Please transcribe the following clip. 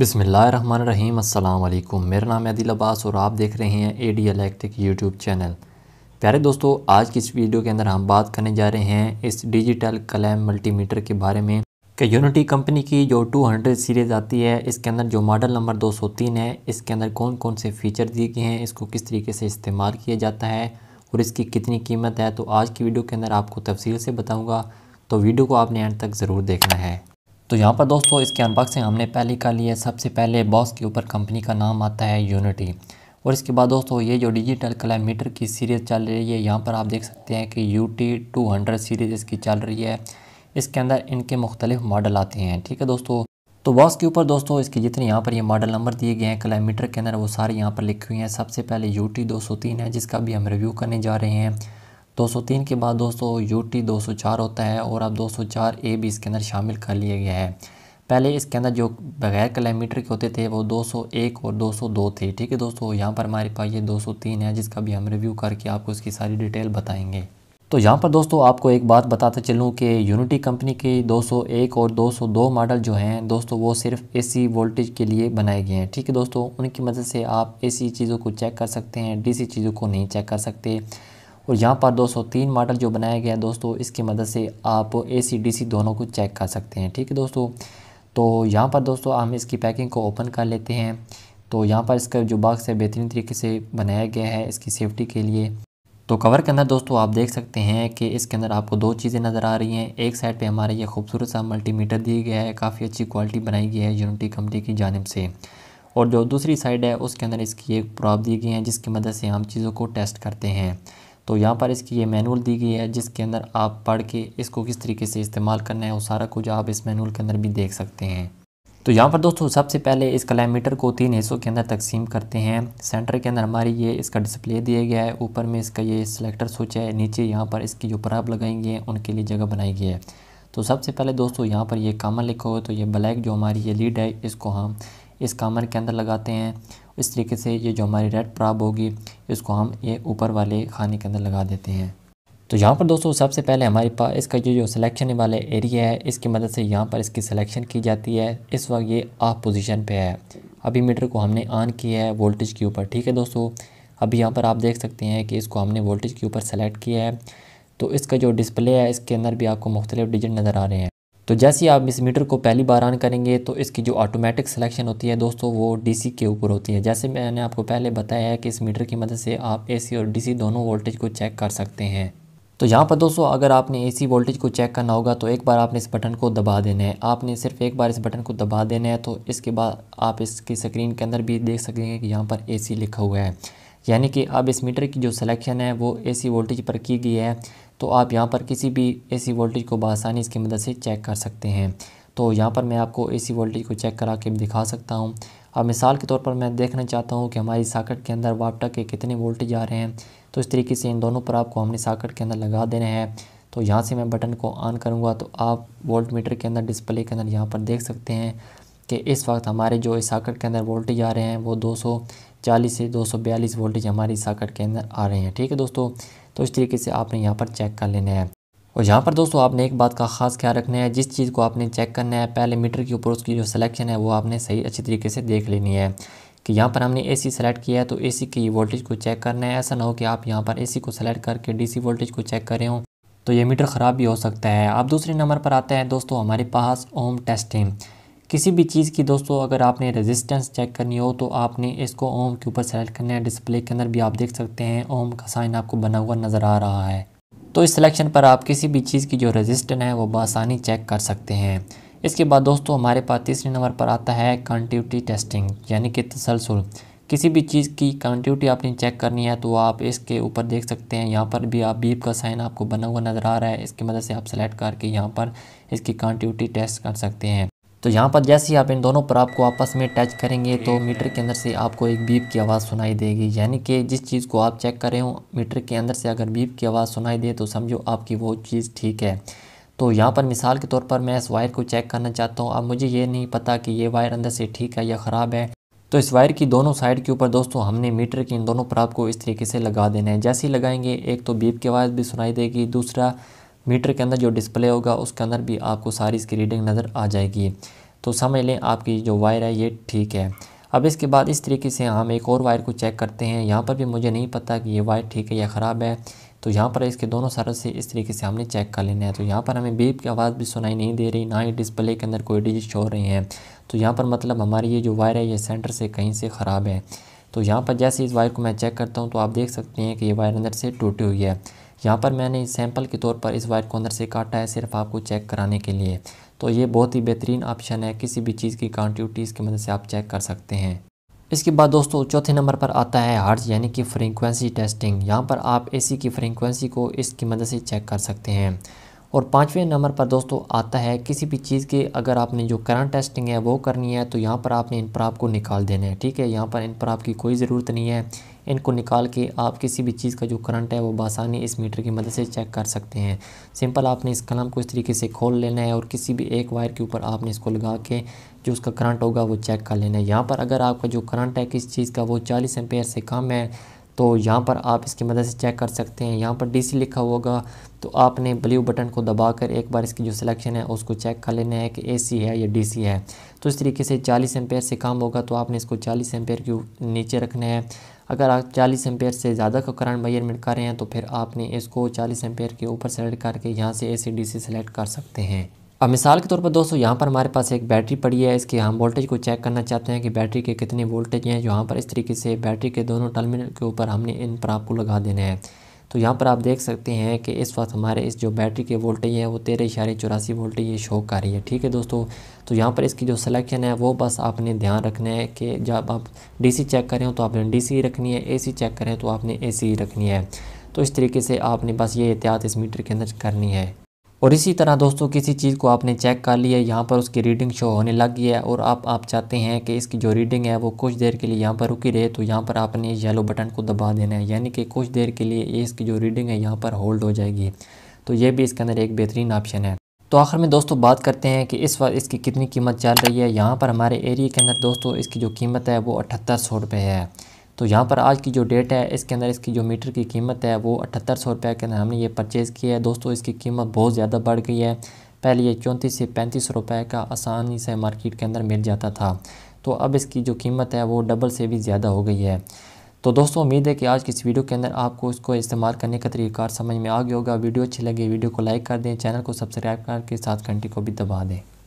बिसमीम अल्लाम मेरा नाम है अदिल अब्बास और आप देख रहे हैं A D electric YouTube channel प्यारे दोस्तों आज की इस वीडियो के अंदर हम बात करने जा रहे हैं इस डिजिटल कलैम मल्टीमीटर के बारे में कि यूनिटी कंपनी की जो 200 सीरीज़ आती है इसके अंदर जो मॉडल नंबर 203 है इसके अंदर कौन कौन से फ़ीचर दिए गए हैं इसको किस तरीके से इस्तेमाल किया जाता है और इसकी कितनी कीमत है तो आज की वीडियो के अंदर आपको तफसील से बताऊँगा तो वीडियो को आपने एंड तक ज़रूर देखना है तो यहाँ पर दोस्तों इसके अनबॉक्सिंग हमने पहले कर ली है सबसे पहले बॉस के ऊपर कंपनी का नाम आता है यूनिटी और इसके बाद दोस्तों ये जो डिजिटल क्लाइमीटर की सीरीज़ चल रही है यहाँ पर आप देख सकते हैं कि U T two hundred series इसकी चल रही है इसके अंदर इनके मुख्तलिफ मॉडल आते हैं ठीक है दोस्तों तो बॉस के ऊपर दोस्तों इसके जितने यहाँ पर ये मॉडल नंबर दिए गए हैं क्लाइमीटर के अंदर वो सारे यहाँ पर लिखे हुए हैं सबसे पहले यू टी दो सौ तीन है जिसका भी हम रिव्यू करने जा रहे हैं 203 के बाद दोस्तों यू टी होता है और अब 204 ए भी इसके अंदर शामिल कर लिया गया है पहले इसके अंदर जो बगैर कलेमीटर के होते थे वो 201 और 202 थे ठीक है दोस्तों यहाँ पर हमारे पास ये 203 है जिसका भी हम रिव्यू करके आपको इसकी सारी डिटेल बताएंगे तो यहाँ पर दोस्तों आपको एक बात बताते चलूँ कि यूनिटी कंपनी के 201 और 202 मॉडल जो हैं दोस्तों वो सिर्फ एसी वोल्टेज के लिए बनाए गए हैं ठीक है दोस्तों उनकी मदद से आप एसी चीज़ों को चेक कर सकते हैं डीसी चीज़ों को नहीं चेक कर सकते और यहाँ पर दोस्तों तीन मॉडल जो बनाया गया है दोस्तों इसकी मदद से आप ए सी डी सी दोनों को चेक कर सकते हैं ठीक है दोस्तों तो यहाँ पर दोस्तों हम इसकी पैकिंग को ओपन कर लेते हैं तो यहाँ पर इसका जो बाक्स है बेहतरीन तरीके से बनाया गया है इसकी सेफ्टी के लिए तो कवर के अंदर दोस्तों आप देख सकते हैं कि इसके अंदर आपको दो चीज़ें नज़र आ रही हैं एक साइड पे हमारा ये खूबसूरत सा मल्टीमीटर दिया गया है काफ़ी अच्छी क्वालिटी बनाई गई है यूनिटी कंपनी की जानब से और जो दूसरी साइड है उसके अंदर इसकी एक प्रॉप दी गई है जिसकी मदद से हम चीज़ों को टेस्ट करते हैं तो यहाँ पर इसकी ये मैनुअल दी गई है जिसके अंदर आप पढ़ के इसको किस तरीके से इस्तेमाल करना है वो सारा कुछ आप इस मैनुअल के अंदर भी देख सकते हैं तो यहाँ पर दोस्तों सबसे पहले इस कलामीटर को तीन हिस्सों के अंदर तकसीम करते हैं सेंटर के अंदर हमारी ये इसका डिस्प्ले दिया गया है ऊपर में इसका ये सिलेक्टर स्विच है नीचे यहाँ पर इसकी जो पराब लगाई गई है उनके लिए जगह बनाई गई है तो सबसे पहले दोस्तों यहाँ पर ये कामर लिखा हो तो ये ब्लैक जो हमारी ये लीड है इसको हम इस कामर के अंदर लगाते हैं इस तरीके से ये जो हमारी रेड प्राप होगी इसको हम ये ऊपर वाले खाने के अंदर लगा देते हैं तो यहाँ पर दोस्तों सबसे पहले हमारे पास इसका जो जो सिलेक्शन वाला एरिया है इसकी मदद से यहाँ पर इसकी सिलेक्शन की जाती है इस वक्त ये ऑफ पोजीशन पे है अभी मीटर को हमने ऑन किया है वोल्टेज के ऊपर ठीक है दोस्तों अभी यहाँ पर आप देख सकते हैं कि इसको हमने वोल्टेज के ऊपर सेलेक्ट किया है तो इसका जो डिस्प्ले है इसके अंदर भी आपको मुख्तलिफ डिजिट नज़र आ रहे हैं तो जैसे ही आप इस मीटर को पहली बार ऑन करेंगे तो इसकी जो ऑटोमेटिक सिलेक्शन होती है दोस्तों वो डीसी के ऊपर होती है जैसे मैंने आपको पहले बताया है कि इस मीटर की मदद से आप एसी और डीसी दोनों वोल्टेज को चेक कर सकते हैं तो यहाँ पर दोस्तों अगर आपने एसी वोल्टेज को चेक करना होगा तो एक बार आपने इस बटन को दबा देना है आपने सिर्फ एक बार इस बटन को दबा देना है तो इसके बाद आप इसकी स्क्रीन के अंदर भी देख सकेंगे कि यहाँ पर एसी लिखा हुआ है यानी कि अब इस मीटर की जो सिलेक्शन है वो एसी वोल्टेज पर की गई है तो आप यहाँ पर किसी भी एसी वोल्टेज को बसानी इसकी मदद से चेक कर सकते हैं तो यहाँ पर मैं आपको एसी वोल्टेज को चेक करा के दिखा सकता हूँ अब मिसाल के तौर पर मैं देखना चाहता हूँ कि हमारी साकट के अंदर वापटा के कितने वोल्टेज आ रहे हैं तो इस तरीके से इन दोनों पर आपको हमने साकट के अंदर लगा देने हैं तो यहाँ से मैं बटन को ऑन करूँगा तो आप वोल्ट मीटर के अंदर डिस्प्ले के अंदर यहाँ पर देख सकते हैं कि इस वक्त हमारे जो इस साकट के अंदर वोल्टेज आ रहे हैं वो दो चालीस से दो सौ बयालीस वोल्टेज हमारी साकट के अंदर आ रहे हैं ठीक है दोस्तों तो इस तरीके से आपने यहाँ पर चेक कर लेना है और यहाँ पर दोस्तों आपने एक बात का खास ख्याल रखना है जिस चीज़ को आपने चेक करना है पहले मीटर के ऊपर उसकी जो सिलेक्शन है वो आपने सही अच्छी तरीके से देख लेनी है कि यहाँ पर हमने एसी सेलेक्ट किया है तो एसी की वोल्टेज को चेक करना है ऐसा ना हो कि आप यहाँ पर एसी को सेलेक्ट करके डीसी वोल्टेज को चेक करें हो तो ये मीटर ख़राब भी हो सकता है आप दूसरे नंबर पर आते हैं दोस्तों हमारे पास ओम टेस्टिंग किसी भी चीज़ की दोस्तों अगर आपने रेजिस्टेंस चेक करनी हो तो आपने इसको ओम के ऊपर सेलेक्ट करना है डिस्प्ले के अंदर भी आप देख सकते हैं ओम का साइन आपको बना हुआ नज़र आ रहा है तो इस सिलेक्शन पर आप किसी भी चीज़ की जो रजिस्टेंस है वो बसानी चेक कर सकते हैं इसके बाद दोस्तों हमारे पास तीसरे नंबर पर आता है कंटिवटी टेस्टिंग यानी कि तसलसल किसी भी चीज़ की कंटिवटी आपने चेक करनी है तो आप इसके ऊपर देख सकते हैं यहाँ पर भी आप बीप का साइन आपको बना हुआ नज़र आ रहा है इसकी मदद से आप सेलेक्ट करके यहाँ पर इसकी कंटिवटी टेस्ट कर सकते हैं तो यहाँ पर जैसे ही आप इन दोनों पर आपको आपस में टच करेंगे तो मीटर के अंदर से आपको एक बीप की आवाज़ सुनाई देगी यानी कि जिस चीज़ को आप चेक कर रहे हो मीटर के अंदर से अगर बीप की आवाज़ सुनाई दे तो समझो आपकी वो चीज़ ठीक है तो यहाँ पर मिसाल के तौर पर मैं इस वायर को चेक करना चाहता हूँ अब मुझे ये नहीं पता कि ये वायर अंदर से ठीक है या ख़राब है तो इस वायर की दोनों साइड के ऊपर दोस्तों हमने मीटर की इन दोनों पर आपको इस तरीके से लगा देना है जैसे ही लगाएंगे एक तो बीप की आवाज़ भी सुनाई देगी दूसरा मीटर के अंदर जो डिस्प्ले होगा उसके अंदर भी आपको सारी इसकी रीडिंग नज़र आ जाएगी तो समझ लें आपकी जो वायर है ये ठीक है अब इसके बाद इस तरीके से हम एक और वायर को चेक करते हैं यहाँ पर भी मुझे नहीं पता कि ये वायर ठीक है या ख़राब है तो यहाँ पर इसके दोनों सरस से इस तरीके से हमने चेक कर लेना है तो यहाँ पर हमें बीप की आवाज़ भी सुनाई नहीं दे रही ना ही डिस्प्ले के अंदर कोई डिजिट हो रहे हैं तो यहाँ पर मतलब हमारी ये जो वायर है ये सेंटर से कहीं से ख़राब है तो यहाँ पर जैसे इस वायर को मैं चेक करता हूँ तो आप देख सकते हैं कि ये वायर अंदर से टूटी हुई है यहाँ पर मैंने सैंपल के तौर पर इस वायर को अंदर से काटा है सिर्फ आपको चेक कराने के लिए तो ये बहुत ही बेहतरीन ऑप्शन है किसी भी चीज़ की कॉन्टिटीज की मदद से आप चेक कर सकते हैं इसके बाद दोस्तों चौथे नंबर पर आता है हार्ट यानी कि फ्रीक्वेंसी टेस्टिंग यहाँ पर आप एसी की फ्रीक्वेंसी को इसकी मदद से चेक कर सकते हैं और पाँचवें नंबर पर दोस्तों आता है किसी भी चीज़ की अगर आपने जो करंट टेस्टिंग है वो करनी है तो यहाँ पर आपने इन पर आपको निकाल देना है ठीक है यहाँ पर इन पर आपकी कोई ज़रूरत नहीं है इनको निकाल के आप किसी भी चीज़ का जो करंट है वो बासानी इस मीटर की मदद से चेक कर सकते हैं सिंपल आपने इस कलम को इस तरीके से खोल लेना है और किसी भी एक वायर के ऊपर आपने इसको लगा के जो उसका करंट होगा वो चेक कर लेना है यहाँ पर अगर आपका जो करंट है किस चीज़ का वो चालीस एम्पेयर से कम है तो यहाँ पर आप इसकी मदद से चेक कर सकते हैं यहाँ पर डीसी लिखा होगा तो आपने ब्लू बटन को दबाकर एक बार इसकी जो सिलेक्शन है उसको चेक कर लेना है कि एसी है या डीसी है तो इस तरीके से 40 एम्पेयर से काम होगा तो आपने इसको 40 एम्पेयर के नीचे रखना है अगर आप 40 एम्पेयर से ज़्यादा का करंट मेजरमेंट कर रहे हैं तो फिर आपने इसको चालीस एम्पेयर के ऊपर सेलेक्ट करके यहाँ से ए सी डी सी सेलेक्ट कर सकते हैं अब मिसाल के तौर पर दोस्तों यहाँ पर हमारे पास एक बैटरी पड़ी है इसके हम वोल्टेज को चेक करना चाहते हैं कि बैटरी के कितने वोल्टेज हैं यहाँ पर इस तरीके से बैटरी के दोनों टर्मिनल के ऊपर हमने इन पर आपको लगा देना है तो यहाँ पर आप देख सकते हैं कि इस वक्त हमारे इस जो बैटरी के वोल्टेज हैं वो तेरह इशारे चौरासी वोल्टेज ये शो कर रही है ठीक है दोस्तों तो यहाँ पर इसकी जो सिलेक्शन है वो बस आपने ध्यान रखना है कि जब आप डीसी चेक करें तो आपने डीसी रखनी है एसी चेक करें तो आपने एसी रखनी है तो इस तरीके से आपने बस ये एहतियात इस मीटर के अंदर करनी है और इसी तरह दोस्तों किसी चीज़ को आपने चेक कर लिया यहाँ पर उसकी रीडिंग शो होने लग गई है और आप आप चाहते हैं कि इसकी जो रीडिंग है वो कुछ देर के लिए यहाँ पर रुकी रहे तो यहाँ पर आपने येलो बटन को दबा देना है यानी कि कुछ देर के लिए इसकी जो रीडिंग है यहाँ पर होल्ड हो जाएगी तो ये भी इसके अंदर एक बेहतरीन ऑप्शन है तो आखिर में दोस्तों बात करते हैं कि इस वक्त इसकी कितनी कीमत चल रही है यहाँ पर हमारे एरिए के अंदर दोस्तों इसकी जो कीमत है वो अठहत्तर सौ रुपये है तो यहाँ पर आज की जो डेट है इसके अंदर इसकी जो मीटर की कीमत है वो अठहत्तर सौ रुपये के अंदर हमने ये परचेज़ किया है दोस्तों इसकी कीमत बहुत ज़्यादा बढ़ गई है पहले ये चौंतीस से पैंतीस रुपये का आसानी से मार्केट के अंदर मिल जाता था तो अब इसकी जो कीमत है वो डबल से भी ज़्यादा हो गई है तो दोस्तों उम्मीद है कि आज की इस वीडियो के अंदर आपको इसको इस्तेमाल करने का तरीका समझ में आ गया होगा वीडियो अच्छी लगे वीडियो को लाइक कर दें चैनल को सब्सक्राइब करके साथ घंटे को भी दबा दें